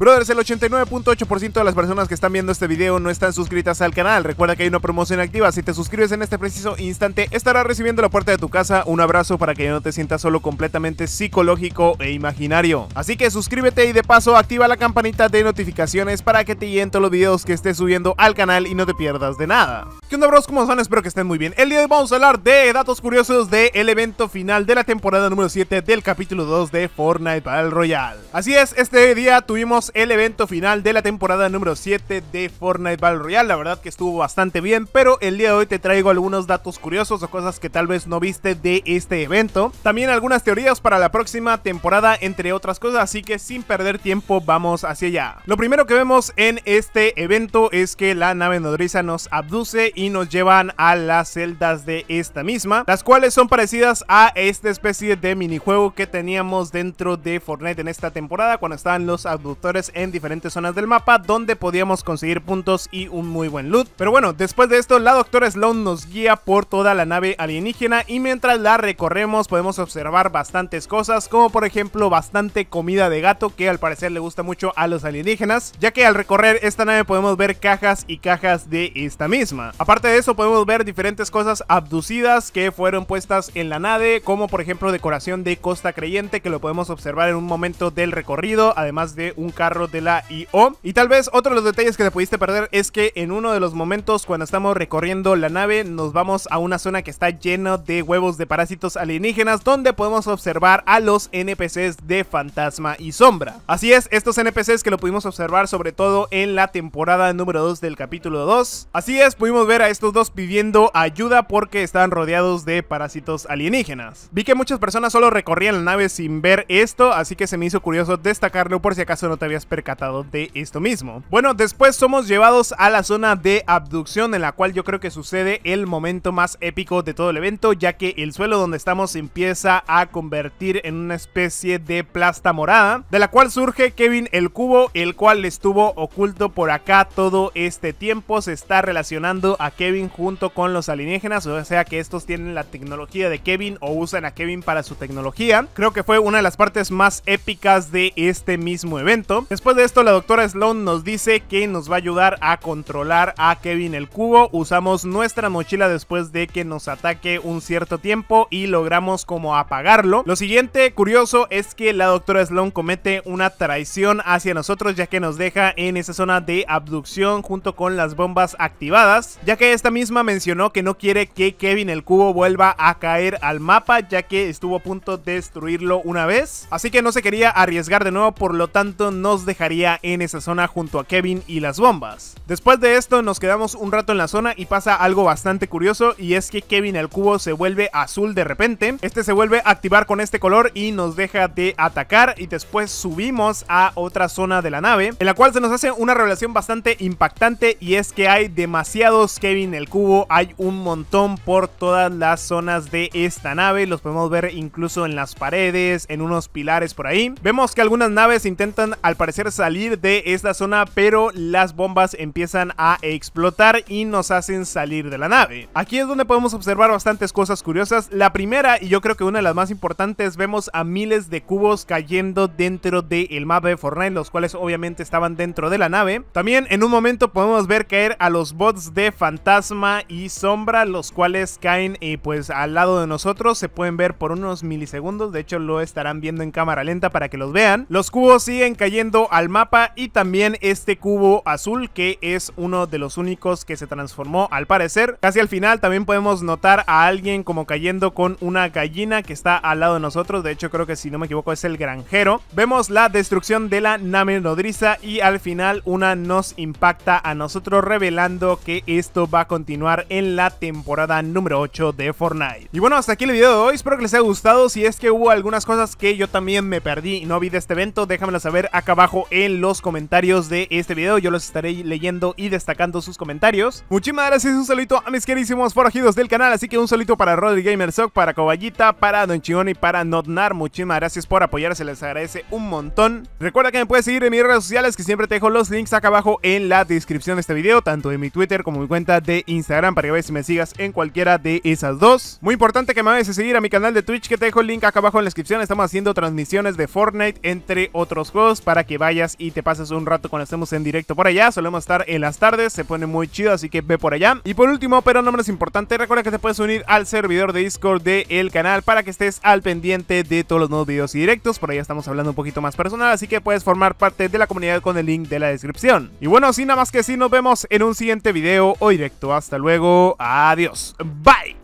Brothers, el 89.8% de las personas que están viendo este video no están suscritas al canal. Recuerda que hay una promoción activa. Si te suscribes en este preciso instante, estarás recibiendo la puerta de tu casa un abrazo para que no te sientas solo completamente psicológico e imaginario. Así que suscríbete y de paso activa la campanita de notificaciones para que te lleguen todos los videos que estés subiendo al canal y no te pierdas de nada. ¿Qué onda bros? ¿Cómo están? Espero que estén muy bien. El día de hoy vamos a hablar de datos curiosos del evento final de la temporada número 7 del capítulo 2 de Fortnite Battle Royale. Así es, este día tuvimos el evento final de la temporada número 7 de Fortnite Battle Royale. La verdad que estuvo bastante bien, pero el día de hoy te traigo algunos datos curiosos o cosas que tal vez no viste de este evento. También algunas teorías para la próxima temporada, entre otras cosas, así que sin perder tiempo vamos hacia allá. Lo primero que vemos en este evento es que la nave nodriza nos abduce y nos llevan a las celdas de esta misma, las cuales son parecidas a esta especie de minijuego que teníamos dentro de Fortnite en esta temporada cuando estaban los abductores en diferentes zonas del mapa donde podíamos conseguir puntos y un muy buen loot. Pero bueno, después de esto la doctora Sloan nos guía por toda la nave alienígena y mientras la recorremos podemos observar bastantes cosas como por ejemplo bastante comida de gato que al parecer le gusta mucho a los alienígenas ya que al recorrer esta nave podemos ver cajas y cajas de esta misma. Aparte de eso podemos ver diferentes cosas abducidas que fueron puestas en la nave como por ejemplo decoración de Costa Creyente que lo podemos observar en un momento del recorrido además de un carro de la IO. Y tal vez otro de los detalles que te pudiste perder es que en uno de los momentos cuando estamos recorriendo la nave nos vamos a una zona que está llena de huevos de parásitos alienígenas donde podemos observar a los NPCs de Fantasma y Sombra. Así es, estos NPCs que lo pudimos observar sobre todo en la temporada número 2 del capítulo 2. Así es, pudimos ver a estos dos pidiendo ayuda porque estaban rodeados de parásitos alienígenas. Vi que muchas personas solo recorrían la nave sin ver esto, así que se me hizo curioso destacarlo por si acaso no te habías percatado de esto mismo. Bueno, después somos llevados a la zona de abducción en la cual yo creo que sucede el momento más épico de todo el evento, ya que el suelo donde estamos empieza a convertir en una especie de plasta morada, de la cual surge Kevin el cubo, el cual estuvo oculto por acá todo este tiempo, se está relacionando a Kevin junto con los alienígenas, o sea que estos tienen la tecnología de Kevin o usan a Kevin para su tecnología. Creo que fue una de las partes más épicas de este mismo evento. Después de esto, la doctora Sloan nos dice que nos va a ayudar a controlar a Kevin el cubo. Usamos nuestra mochila después de que nos ataque un cierto tiempo y logramos como apagarlo. Lo siguiente curioso es que la doctora Sloan comete una traición hacia nosotros ya que nos deja en esa zona de abducción junto con las bombas activadas. Ya que esta misma mencionó que no quiere que Kevin el cubo vuelva a caer al mapa ya que estuvo a punto de destruirlo una vez. Así que no se quería arriesgar de nuevo por lo tanto no dejaría en esa zona junto a Kevin y las bombas. Después de esto nos quedamos un rato en la zona y pasa algo bastante curioso y es que Kevin el cubo se vuelve azul de repente. Este se vuelve a activar con este color y nos deja de atacar y después subimos a otra zona de la nave en la cual se nos hace una revelación bastante impactante y es que hay demasiados Kevin el cubo, hay un montón por todas las zonas de esta nave, los podemos ver incluso en las paredes, en unos pilares por ahí. Vemos que algunas naves intentan al parecer salir de esta zona, pero las bombas empiezan a explotar y nos hacen salir de la nave. Aquí es donde podemos observar bastantes cosas curiosas. La primera, y yo creo que una de las más importantes, vemos a miles de cubos cayendo dentro del mapa de Fortnite, los cuales obviamente estaban dentro de la nave. También en un momento podemos ver caer a los bots de fantasma y sombra, los cuales caen eh, pues al lado de nosotros. Se pueden ver por unos milisegundos, de hecho lo estarán viendo en cámara lenta para que los vean. Los cubos siguen cayendo al mapa y también este cubo azul que es uno de los únicos que se transformó al parecer. Casi al final también podemos notar a alguien como cayendo con una gallina que está al lado de nosotros, de hecho creo que si no me equivoco es el granjero. Vemos la destrucción de la name nodriza y al final una nos impacta a nosotros revelando que esto va a continuar en la temporada número 8 de Fortnite. Y bueno, hasta aquí el video de hoy, espero que les haya gustado, si es que hubo algunas cosas que yo también me perdí y no vi de este evento, déjamelo saber acá en los comentarios de este video. Yo los estaré leyendo y destacando sus comentarios. Muchísimas gracias, un saludito a mis queridísimos forajidos del canal. Así que un saludito para Rodri Gamer para Coballita, para Don Chigón y para Notnar. Muchísimas gracias por apoyar, se les agradece un montón. Recuerda que me puedes seguir en mis redes sociales, que siempre te dejo los links acá abajo en la descripción de este video, tanto en mi Twitter como en mi cuenta de Instagram, para que veas si me sigas en cualquiera de esas dos. Muy importante que me vayas a seguir a mi canal de Twitch, que te dejo el link acá abajo en la descripción. Estamos haciendo transmisiones de Fortnite, entre otros juegos, para que que vayas y te pases un rato cuando estemos en directo por allá. Solemos estar en las tardes, se pone muy chido, así que ve por allá. Y por último, pero no menos importante, recuerda que te puedes unir al servidor de Discord del el canal para que estés al pendiente de todos los nuevos videos y directos. Por allá estamos hablando un poquito más personal, así que puedes formar parte de la comunidad con el link de la descripción. Y bueno, sin nada más que sí nos vemos en un siguiente video o directo. Hasta luego, adiós, bye.